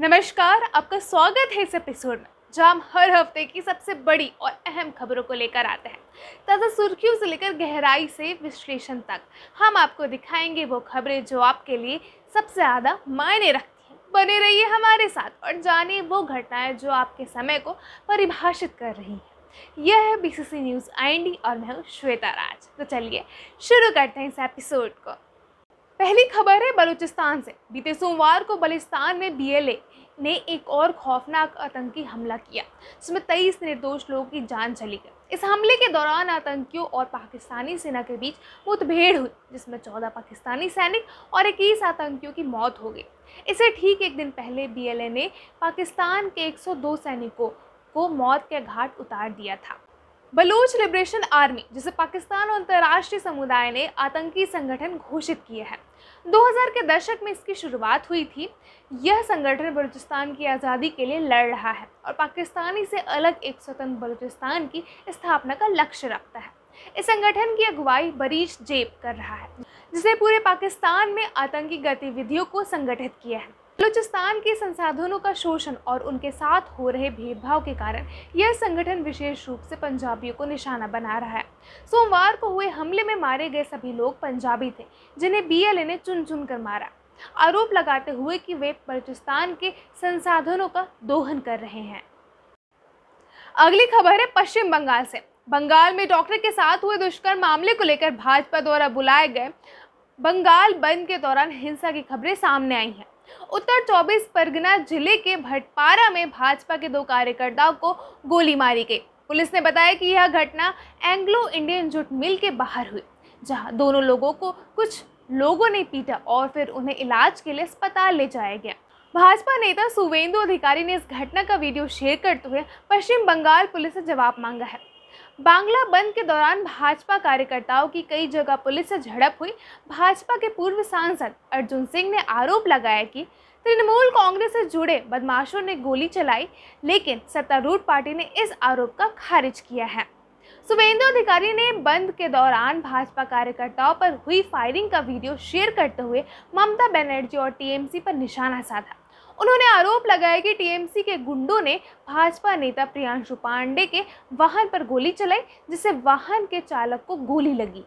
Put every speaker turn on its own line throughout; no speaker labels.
नमस्कार आपका स्वागत है इस एपिसोड में जहाँ हम हर हफ्ते की सबसे बड़ी और अहम खबरों को लेकर आते हैं ताज़ा सुर्खियों से लेकर गहराई से विश्लेषण तक हम आपको दिखाएंगे वो खबरें जो आपके लिए सबसे ज़्यादा मायने रखती हैं बने रहिए हमारे साथ और जानिए वो घटनाएं जो आपके समय को परिभाषित कर रही हैं यह है बीसीसी न्यूज़ आई और मैं हूँ श्वेता राज तो चलिए शुरू करते हैं इस एपिसोड को पहली खबर है बलूचिस्तान से बीते सोमवार को बलिस्तान में बीएलए ने एक और खौफनाक आतंकी हमला किया जिसमें तेईस निर्दोष लोगों की जान चली गई इस हमले के दौरान आतंकियों और पाकिस्तानी सेना के बीच मुठभेड़ हुई जिसमें चौदह पाकिस्तानी सैनिक और इक्कीस आतंकियों की मौत हो गई इसे ठीक एक दिन पहले बीएलए ने पाकिस्तान के 102 सैनिकों को मौत के घाट उतार दिया था बलूच लिबरेशन आर्मी जिसे पाकिस्तान और अंतर्राष्ट्रीय समुदाय ने आतंकी संगठन घोषित किए हैं 2000 के दशक में इसकी शुरुआत हुई थी यह संगठन बलूचिस्तान की आज़ादी के लिए लड़ रहा है और पाकिस्तानी से अलग एक स्वतंत्र बलूचिस्तान की स्थापना का लक्ष्य रखता है इस संगठन की अगुवाई बरीच जेब कर रहा है जिसे पूरे पाकिस्तान में आतंकी गतिविधियों को संगठित किया है बलूचिस्तान के संसाधनों का शोषण और उनके साथ हो रहे भेदभाव के कारण यह संगठन विशेष रूप से पंजाबियों को निशाना बना रहा है सोमवार को हुए हमले में मारे गए सभी लोग पंजाबी थे जिन्हें बीएलए ने चुन चुन कर मारा आरोप लगाते हुए कि वे बलूचिस्तान के संसाधनों का दोहन कर रहे हैं अगली खबर है पश्चिम बंगाल से बंगाल में डॉक्टर के साथ हुए दुष्कर्म मामले को लेकर भाजपा द्वारा बुलाए गए बंगाल बंद के दौरान हिंसा की खबरें सामने आई हैं उत्तर 24 परगना जिले के भटपारा में भाजपा के दो कार्यकर्ताओं को गोली मारी गई पुलिस ने बताया कि यह घटना एंग्लो इंडियन जुट मिल के बाहर हुई जहां दोनों लोगों को कुछ लोगों ने पीटा और फिर उन्हें इलाज के लिए अस्पताल ले जाया गया भाजपा नेता सुवेंदु अधिकारी ने इस घटना का वीडियो शेयर करते हुए पश्चिम बंगाल पुलिस से जवाब मांगा है बांग्ला बंद के दौरान भाजपा कार्यकर्ताओं की कई जगह पुलिस से झड़प हुई भाजपा के पूर्व सांसद अर्जुन सिंह ने आरोप लगाया कि तृणमूल कांग्रेस से जुड़े बदमाशों ने गोली चलाई लेकिन सत्तारूढ़ पार्टी ने इस आरोप का खारिज किया है शुभेंदु अधिकारी ने बंद के दौरान भाजपा कार्यकर्ताओं पर हुई फायरिंग का वीडियो शेयर करते हुए ममता बनर्जी और टीएमसी पर निशाना साधा उन्होंने आरोप लगाया कि टीएमसी के गुंडों ने भाजपा नेता प्रियांशु पांडे के वाहन पर गोली चलाई जिससे वाहन के चालक को गोली लगी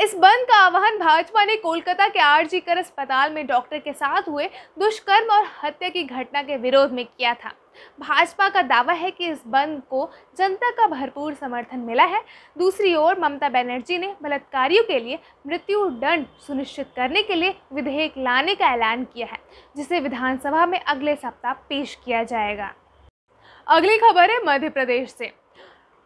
इस बंद का आह्वान भाजपा ने कोलकाता के आरजीकर अस्पताल में डॉक्टर के साथ हुए दुष्कर्म और हत्या की घटना के विरोध में किया था भाजपा का दावा है कि इस बंद को जनता का भरपूर समर्थन मिला है दूसरी ओर ममता बनर्जी ने बलात्कारियों के लिए मृत्यु दंड सुनिश्चित करने के लिए विधेयक लाने का ऐलान किया है जिसे विधानसभा में अगले सप्ताह पेश किया जाएगा अगली खबर है मध्य प्रदेश से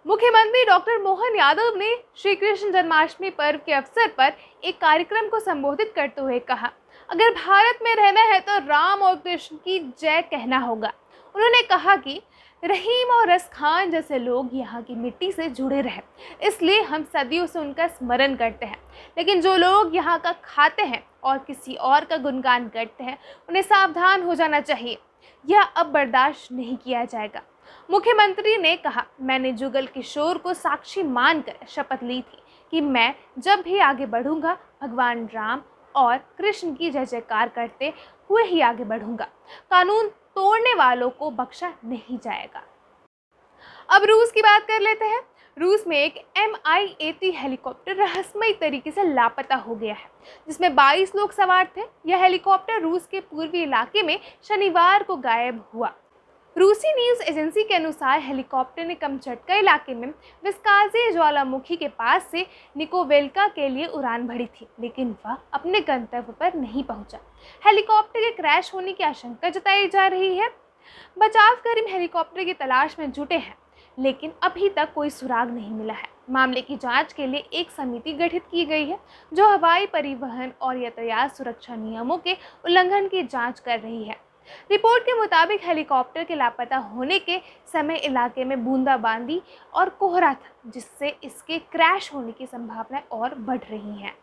मुख्यमंत्री डॉक्टर मोहन यादव ने श्री कृष्ण जन्माष्टमी पर्व के अवसर पर एक कार्यक्रम को संबोधित करते हुए कहा अगर भारत में रहना है तो राम और कृष्ण की जय कहना होगा उन्होंने कहा कि रहीम और रस खान जैसे लोग यहाँ की मिट्टी से जुड़े रहे इसलिए हम सदियों से उनका स्मरण करते हैं लेकिन जो लोग यहाँ का खाते हैं और किसी और का गुणगान करते हैं उन्हें सावधान हो जाना चाहिए यह अब बर्दाश्त नहीं किया जाएगा मुख्यमंत्री ने कहा मैंने जुगल किशोर को साक्षी मानकर शपथ ली थी कि मैं जब भी आगे बढ़ूंगा भगवान राम और कृष्ण की जय जयकार करते हुए ही आगे बढ़ूंगा कानून तोड़ने वालों को बख्शा नहीं जाएगा अब रूस की बात कर लेते हैं रूस में एक M I eight helicopter रहस्यमय तरीके से लापता हो गया है जिसमें 22 लोग सवार थे यह हेलीकॉप्टर रूस के पूर्वी इलाके में शनिवार को गायब हुआ रूसी न्यूज़ एजेंसी के अनुसार हेलीकॉप्टर ने कमचटका इलाके में विस्काजे ज्वालामुखी के पास से निकोवेल्का के लिए उड़ान भरी थी लेकिन वह अपने गंतव्य पर नहीं पहुंचा हेलीकॉप्टर के क्रैश होने की आशंका जताई जा रही है बचाव कर्मी हेलीकॉप्टर की तलाश में जुटे हैं लेकिन अभी तक कोई सुराग नहीं मिला है मामले की जांच के लिए एक समिति गठित की गई है जो हवाई परिवहन और यातायात सुरक्षा नियमों के उल्लंघन की जांच कर रही है रिपोर्ट के मुताबिक हेलीकॉप्टर के लापता होने के समय इलाके में बूंदाबांदी और कोहरा था जिससे इसके क्रैश होने की संभावनाएं और बढ़ रही हैं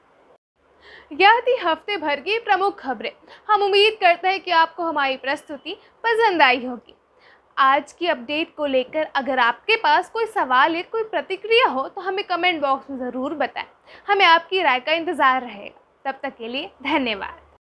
यह थी हफ्ते भर की प्रमुख खबरें हम उम्मीद करते हैं कि आपको हमारी प्रस्तुति पसंद आई होगी आज की अपडेट को लेकर अगर आपके पास कोई सवाल या कोई प्रतिक्रिया हो तो हमें कमेंट बॉक्स में ज़रूर बताएं हमें आपकी राय का इंतज़ार रहेगा तब तक के लिए धन्यवाद